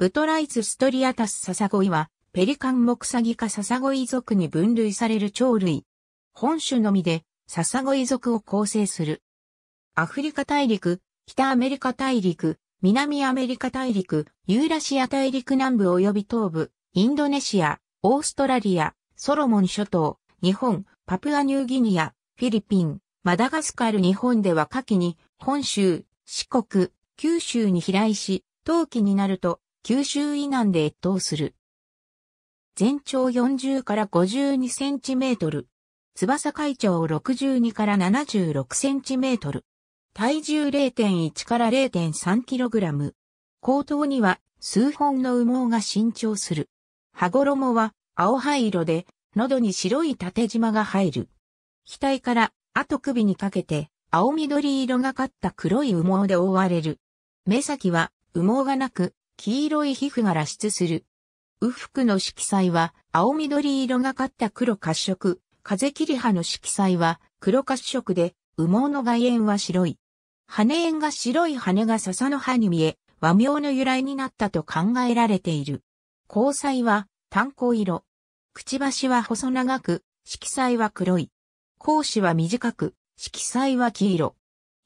ブトライツストリアタスササゴイは、ペリカンモクサギ科ササゴイ属に分類される鳥類。本種のみで、ササゴイ属を構成する。アフリカ大陸、北アメリカ大陸、南アメリカ大陸、ユーラシア大陸南部及び東部、インドネシア、オーストラリア、ソロモン諸島、日本、パプアニューギニア、フィリピン、マダガスカル日本では夏季に、本州、四国、九州に飛来し、冬季になると九州以南で越冬する。全長40から52センチメートル。翼海長62から76センチメートル。体重0.1から0.3キログラム。後頭には数本の羽毛が伸長する。羽衣は青灰色で、喉に白い縦縞が入る。額から後首にかけて、青緑色がかった黒い羽毛で覆われる。目先は羽毛がなく、黄色い皮膚が露出する。右腹の色彩は青緑色がかった黒褐色、風切り葉の色彩は黒褐色で、羽毛の外縁は白い。羽縁が白い羽が笹の葉に見え、和名の由来になったと考えられている。交彩は炭鉱色。くちばしは細長く、色彩は黒い。講子は短く、色彩は黄色。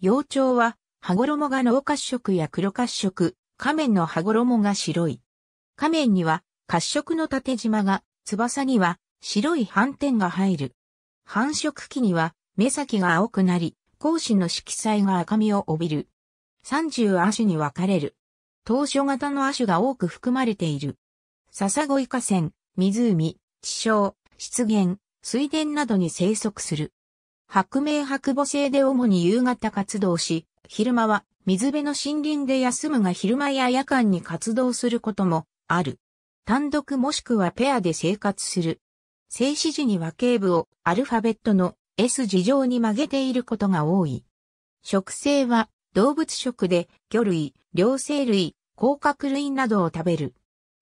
幼鳥は、羽衣が濃褐色や黒褐色、仮面の羽衣が白い。仮面には褐色の縦縞が、翼には白い斑点が入る。繁殖期には目先が青くなり、講子の色彩が赤みを帯びる。30亜種に分かれる。当初型の亜種が多く含まれている。笹子イ河川、湖、地層、湿原、水田などに生息する。白明白母星で主に夕方活動し、昼間は水辺の森林で休むが昼間や夜間に活動することもある。単独もしくはペアで生活する。静止時には頸部をアルファベットの S 字上に曲げていることが多い。食性は動物食で魚類、両生類、甲殻類などを食べる。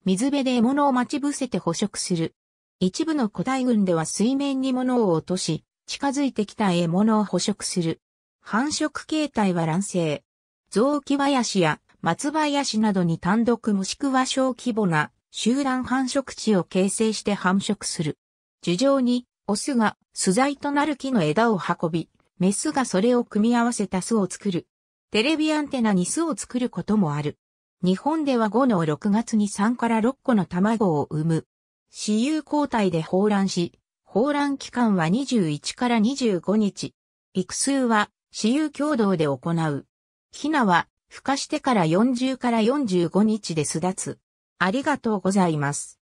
水辺で獲物を待ち伏せて捕食する。一部の古代群では水面に物を落とし、近づいてきた獲物を捕食する。繁殖形態は卵生。雑木林や松林などに単独もしくは小規模な集団繁殖地を形成して繁殖する。樹上にオスが素材となる木の枝を運び、メスがそれを組み合わせた巣を作る。テレビアンテナに巣を作ることもある。日本では5の6月に3から6個の卵を産む。私有交代で放卵し、放卵期間は21から25日。育数は私有共同で行う。ヒナは、孵化してから40から45日で巣立つ。ありがとうございます。